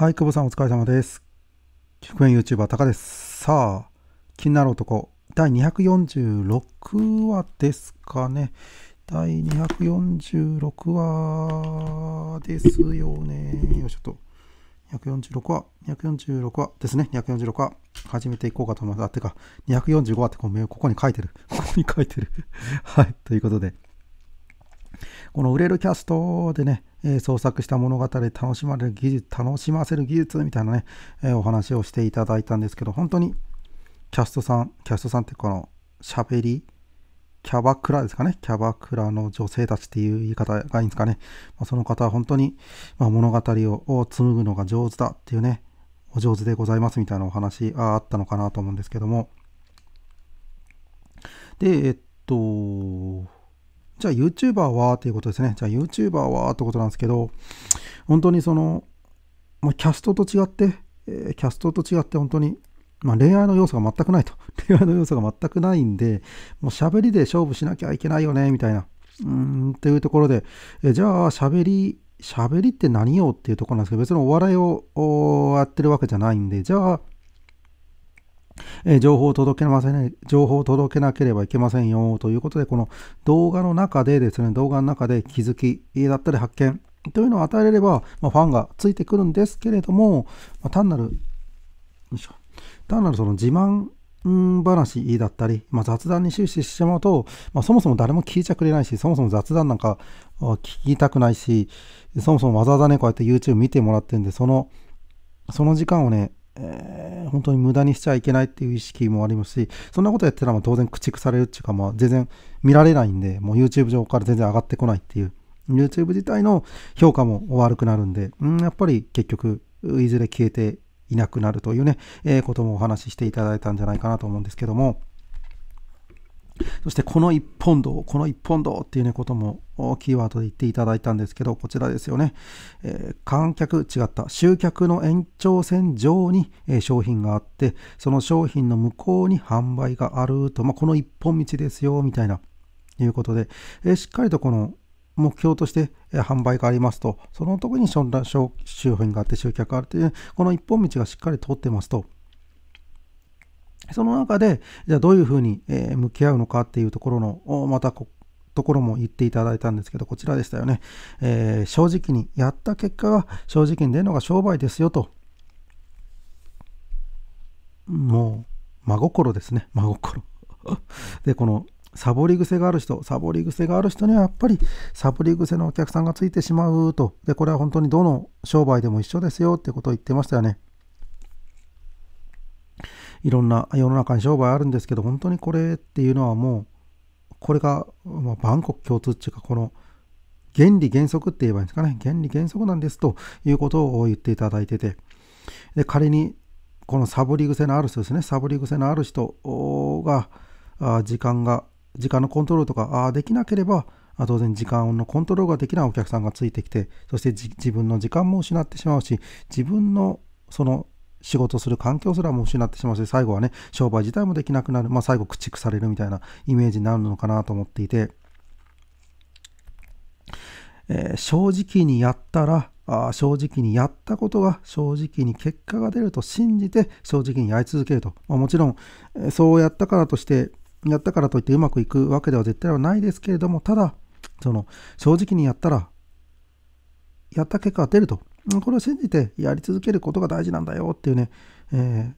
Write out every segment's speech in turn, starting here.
はい、久保さんお疲れ様です。1 0 YouTuber タカです。さあ、気になる男、第246話ですかね。第246話ですよね。よいしょと。246話、246話ですね。246話、始めていこうかと思います。あ、てか、245話ってこここに書いてる。ここに書いてる。はい、ということで。この売れるキャストでね、えー、創作した物語で楽しまれる技術、楽しませる技術みたいなね、えー、お話をしていただいたんですけど、本当にキャストさん、キャストさんってこの喋り、キャバクラですかね。キャバクラの女性たちっていう言い方がいいんですかね。まあ、その方は本当に、まあ、物語を紡ぐのが上手だっていうね、お上手でございますみたいなお話あったのかなと思うんですけども。で、えっと、じゃあ YouTuber はっていうことですね。じゃあ YouTuber はってことなんですけど、本当にその、まあ、キャストと違って、えー、キャストと違って本当に、まあ、恋愛の要素が全くないと。恋愛の要素が全くないんで、もう喋りで勝負しなきゃいけないよね、みたいな。うーん、っていうところで、えじゃあ喋り、喋りって何よっていうところなんですけど、別にお笑いをやってるわけじゃないんで、じゃあ、え情報を届けません、情報を届けなければいけませんよということで、この動画の中でですね、動画の中で気づきだったり発見というのを与えれれば、まあ、ファンがついてくるんですけれども、まあ、単なる、単なるその自慢話だったり、まあ、雑談に終始してしまうと、まそもそも誰も聞いちゃくれないし、そもそも雑談なんか聞きたくないし、そもそもわざわざね、こうやって YouTube 見てもらってるんで、その、その時間をね、えー、本当に無駄にしちゃいけないっていう意識もありますし、そんなことやってたら当然駆逐されるっていうか、まあ、全然見られないんで、もう YouTube 上から全然上がってこないっていう、YouTube 自体の評価も悪くなるんで、うん、やっぱり結局、いずれ消えていなくなるというね、えー、こともお話ししていただいたんじゃないかなと思うんですけども、そしてこの一本堂、この一本堂っていうねこともキーワードで言っていただいたんですけど、こちらですよね。えー、観客、違った、集客の延長線上に、えー、商品があって、その商品の向こうに販売があると、まあ、この一本道ですよ、みたいな、いうことで、えー、しっかりとこの目標として販売がありますと、そのとこに商品があって集客があるという、この一本道がしっかり通ってますと。その中で、じゃあどういうふうに、え向き合うのかっていうところの、またところも言っていただいたんですけど、こちらでしたよね。えー、正直にやった結果が正直に出るのが商売ですよと。もう、真心ですね、真心。で、この、サボり癖がある人、サボり癖がある人にはやっぱりサボり癖のお客さんがついてしまうと。で、これは本当にどの商売でも一緒ですよってことを言ってましたよね。いろんな世の中に商売あるんですけど本当にこれっていうのはもうこれが、まあ、万国共通っていうかこの原理原則って言えばいいんですかね原理原則なんですということを言っていただいててで仮にこのサボり癖のある人ですねサボり癖のある人が時間が時間のコントロールとかあできなければ当然時間のコントロールができないお客さんがついてきてそして自分の時間も失ってしまうし自分のその仕事する環境すらも失ってしまうし、最後はね、商売自体もできなくなる、まあ、最後駆逐されるみたいなイメージになるのかなと思っていて、えー、正直にやったら、あ正直にやったことが正直に結果が出ると信じて正直にやり続けると。まあ、もちろん、えそうやったからとして、やったからといってうまくいくわけでは絶対はないですけれども、ただ、その正直にやったら、やった結果が出るとこれを信じてやり続けることが大事なんだよっていうね、え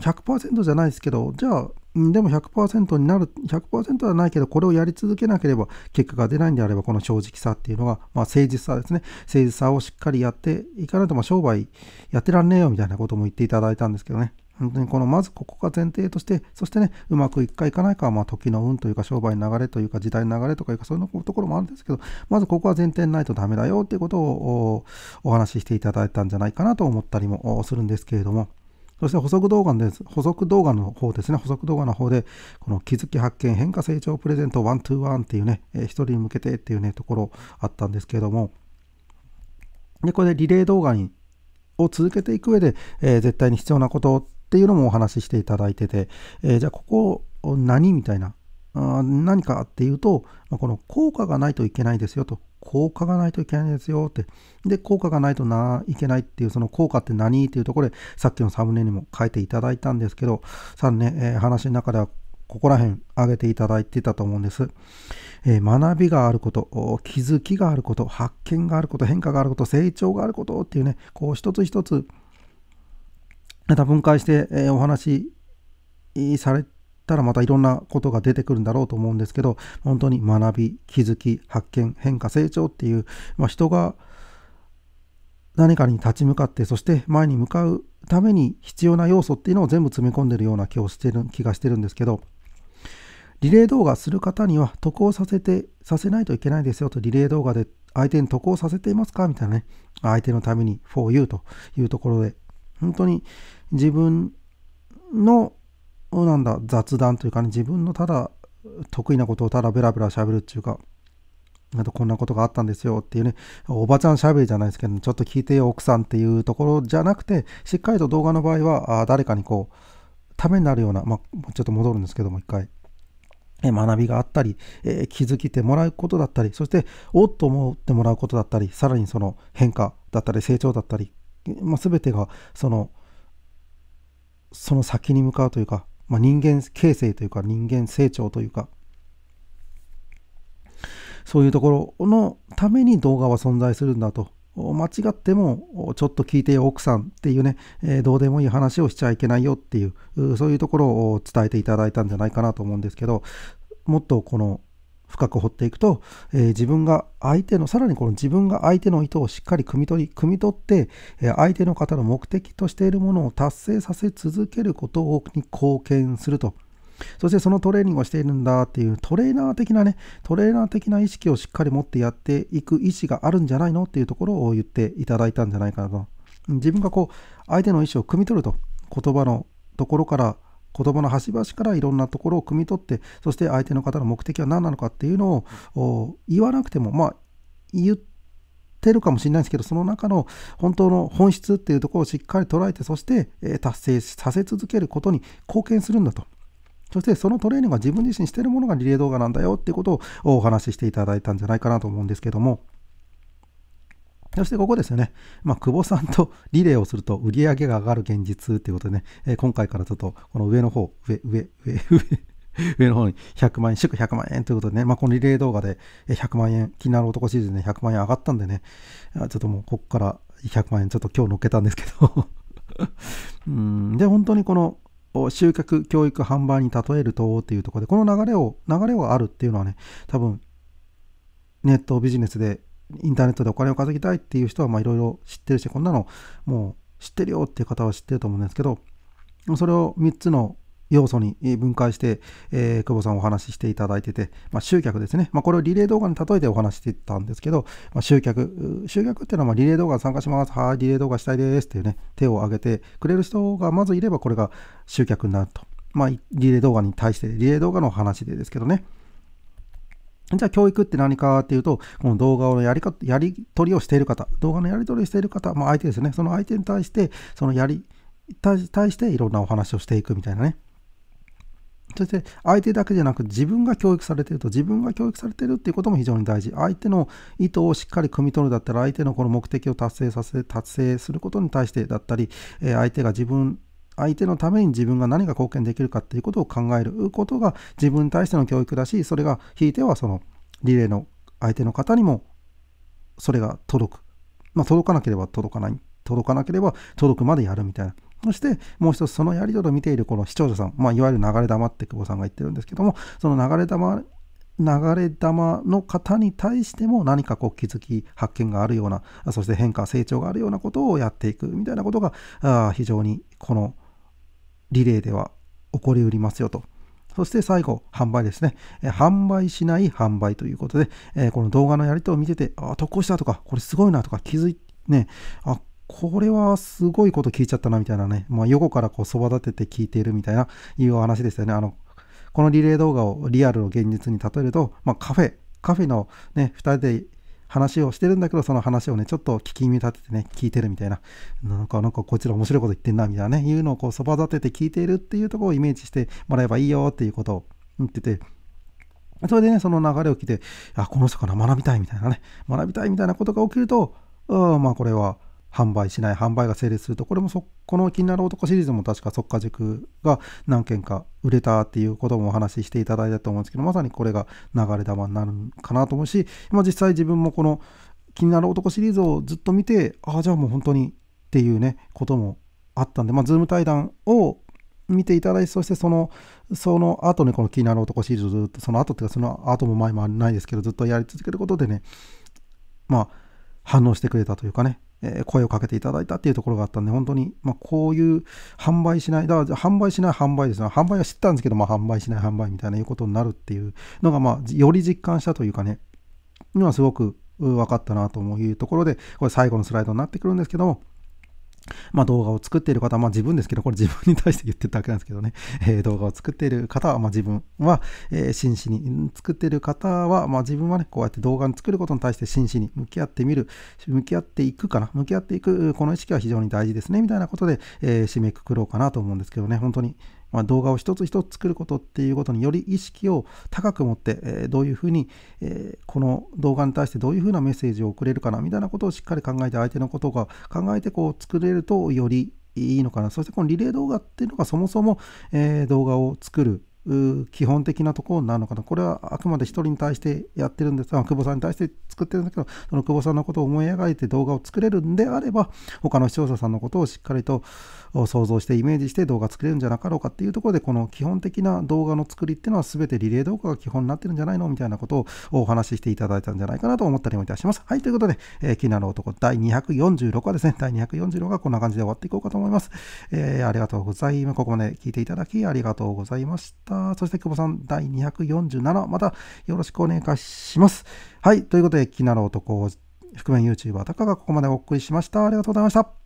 ー、100%じゃないですけど、じゃあ、でも100%になる、100%はないけど、これをやり続けなければ結果が出ないんであれば、この正直さっていうのが、まあ、誠実さですね。誠実さをしっかりやっていかないと、まあ、商売やってらんねえよみたいなことも言っていただいたんですけどね。本当にこのまずここが前提として、そしてね、うまくいくかいかないかは、まあ、時の運というか、商売の流れというか、時代の流れとかいうか、そういうところもあるんですけど、まずここは前提ないとダメだよっていうことをお話ししていただいたんじゃないかなと思ったりもするんですけれども、そして補足動画です。補足動画の方ですね。補足動画の方で、この気づき発見変化成長プレゼントワントゥーワンっていうね、一人に向けてっていうね、ところあったんですけれども、で、これでリレー動画にを続けていく上で、えー、絶対に必要なことっていうのもお話ししていただいてて、えー、じゃあここ何みたいなあ何かっていうと、まあ、この効果がないといけないですよと効果がないといけないですよってで効果がないとないけないっていうその効果って何っていうところでさっきのサムネにも書いていただいたんですけどさあね、えー、話の中ではここら辺挙げていただいてたと思うんです。えー、学びがあること、気づきがあること、発見があること、変化があること、成長があることっていうね、こう一つ一つ多分解して、えお話しされたらまたいろんなことが出てくるんだろうと思うんですけど本当に学び気づき発見変化成長っていう、まあ、人が何かに立ち向かってそして前に向かうために必要な要素っていうのを全部詰め込んでるような気をしてる気がしてるんですけどリレー動画する方には得をさせてさせないといけないですよとリレー動画で相手に得をさせていますかみたいなね相手のために for you というところで本当に自分のなんだ雑談というかね自分のただ得意なことをただベラベラしゃべるっていうかあとこんなことがあったんですよっていうね、おばちゃんしゃべりじゃないですけど、ちょっと聞いてよ奥さんっていうところじゃなくて、しっかりと動画の場合は、あ誰かにこう、ためになるような、まあ、ちょっと戻るんですけども、一回、え学びがあったり、え気づきてもらうことだったり、そして、おっと思ってもらうことだったり、さらにその変化だったり、成長だったり、まあ、全てが、その、その先に向かうというか、まあ、人間形成というか人間成長というかそういうところのために動画は存在するんだと間違ってもちょっと聞いてよ奥さんっていうね、えー、どうでもいい話をしちゃいけないよっていうそういうところを伝えていただいたんじゃないかなと思うんですけどもっとこの深く掘っていくと、えー、自分が相手のさらにこの自分が相手の意図をしっかり汲み取り汲み取って、えー、相手の方の目的としているものを達成させ続けることをに貢献するとそしてそのトレーニングをしているんだっていうトレーナー的なね、トレーナー的な意識をしっかり持ってやっていく意思があるんじゃないのっていうところを言っていただいたんじゃないかなと。自分がこう、相手の意思を汲み取ると、言葉のところから言葉の端々からいろんなところを汲み取ってそして相手の方の目的は何なのかっていうのを言わなくてもまあ言ってるかもしれないですけどその中の本当の本質っていうところをしっかり捉えてそして達成させ続けることに貢献するんだと。そしてそのトレーニングが自分自身してるものがリレー動画なんだよっていうことをお話ししていただいたんじゃないかなと思うんですけども。そしてここですよね、まあ、久保さんとリレーをすると売り上げが上がる現実ということでね、えー、今回からちょっとこの上の方、上、上、上、上、上の方に100万円、祝100万円ということでね、まあ、このリレー動画で100万円、気になる男シリーズで、ね、100万円上がったんでね、ちょっともうここから100万円ちょっと今日乗っけたんですけど うんで、本当にこの集客、教育、販売に例えるとっていうところで、この流れを、流れをあるっていうのはね、多分ネットビジネスでインターネットでお金を稼ぎたいっていう人は、まいろいろ知ってるし、こんなのもう知ってるよっていう方は知ってると思うんですけど、それを3つの要素に分解して、えー、久保さんお話ししていただいてて、まあ、集客ですね。まあ、これをリレー動画に例えてお話してたんですけど、まあ、集客。集客っていうのはまリレー動画参加します。はい、リレー動画したいですっていうね、手を挙げてくれる人がまずいれば、これが集客になると。まあ、リレー動画に対して、リレー動画の話でですけどね。じゃあ教育って何かっていうと、この動画のやりかやり取りをしている方、動画のやり取りをしている方、まあ、相手ですね、その相手に対して、そのやり、対対していろんなお話をしていくみたいなね。そして相手だけじゃなく自分が教育されていると自分が教育されているっていうことも非常に大事相手の意図をしっかり汲み取るだったり相手のこの目的を達成させ達成することに対してだったり相手が自分相手のために自分が何が貢献できるかっていうことを考えることが自分に対しての教育だしそれがひいてはそのリレーの相手の方にもそれが届く、まあ、届かなければ届かない届かなければ届くまでやるみたいなそしてもう一つそのやり取りを見ているこの視聴者さん、まあ、いわゆる流れ玉って久保さんが言ってるんですけどもその流れ玉流れ玉の方に対しても何かこう気づき発見があるようなそして変化成長があるようなことをやっていくみたいなことが非常にこのリレーでは起こりうりますよと。そして最後、販売ですね。販売しない販売ということで、この動画のやりとを見てて、あ、特攻したとか、これすごいなとか気づいて、ね、あ、これはすごいこと聞いちゃったなみたいなね、まあ、横からこうそば立てて聞いているみたいないう話でしたよね。あの、このリレー動画をリアルの現実に例えると、まあ、カフェ、カフェのね、2人で話をしてるんだけど、その話をね、ちょっと聞き耳立ててね、聞いてるみたいな、なんか、なんかこちら面白いこと言ってんな、みたいなね、いうのをこう、そば立てて聞いているっていうところをイメージしてもらえばいいよっていうことを言ってて、それでね、その流れを聞いて、あ、この人から学びたいみたいなね、学びたいみたいなことが起きると、あまあこれは、販売しない販売が成立するとこれもそこの気になる男シリーズも確かっか、塾が何件か売れたっていうこともお話ししていただいたと思うんですけどまさにこれが流れ玉になるかなと思うし今実際自分もこの気になる男シリーズをずっと見てああじゃあもう本当にっていうねこともあったんでまあズーム対談を見ていただいてそしてそのその後ねこの気になる男シリーズをずっとその後っていうかその後も前もないですけどずっとやり続けることでねまあ反応してくれたというかねえ声をかけていただいたっていうところがあったんで、本当に、まあ、こういう販売しない、だから販売しない販売ですね。販売は知ったんですけど、まあ、販売しない販売みたいないうことになるっていうのが、まあ、より実感したというかね、今すごく分かったなというところで、これ最後のスライドになってくるんですけども、まあ、動画を作っている方は、まあ、自分ですけど、これ自分に対して言ってただけなんですけどね、えー、動画を作っている方は、まあ、自分は、えー、真摯に、作っている方は、まあ、自分はね、こうやって動画を作ることに対して真摯に向き合ってみる、向き合っていくかな、向き合っていく、この意識は非常に大事ですね、みたいなことで、えー、締めくくろうかなと思うんですけどね、本当に。まあ、動画を一つ一つ作ることっていうことにより意識を高く持って、えー、どういうふうに、えー、この動画に対してどういうふうなメッセージを送れるかなみたいなことをしっかり考えて相手のことが考えてこう作れるとよりいいのかなそしてこのリレー動画っていうのがそもそも、えー、動画を作る基本的なところなのかな。これはあくまで1人に対してやってるんですが、久保さんに対して作ってるんだけど、その久保さんのことを思い描いて動画を作れるんであれば、他の視聴者さんのことをしっかりと想像してイメージして動画作れるんじゃなかろうかっていうところで、この基本的な動画の作りっていうのは全てリレー動画が基本になってるんじゃないのみたいなことをお話ししていただいたんじゃないかなと思ったりもいたします。はい、ということで、えー、気になる男第246話ですね、第246話こんな感じで終わっていこうかと思います。えー、ありがとうございます。ここまで聞いていただきありがとうございました。。そして久保さん、第247、またよろしくお願いします。はい、ということで、気になる男、覆面 YouTuber タカがここまでお送りしました。ありがとうございました。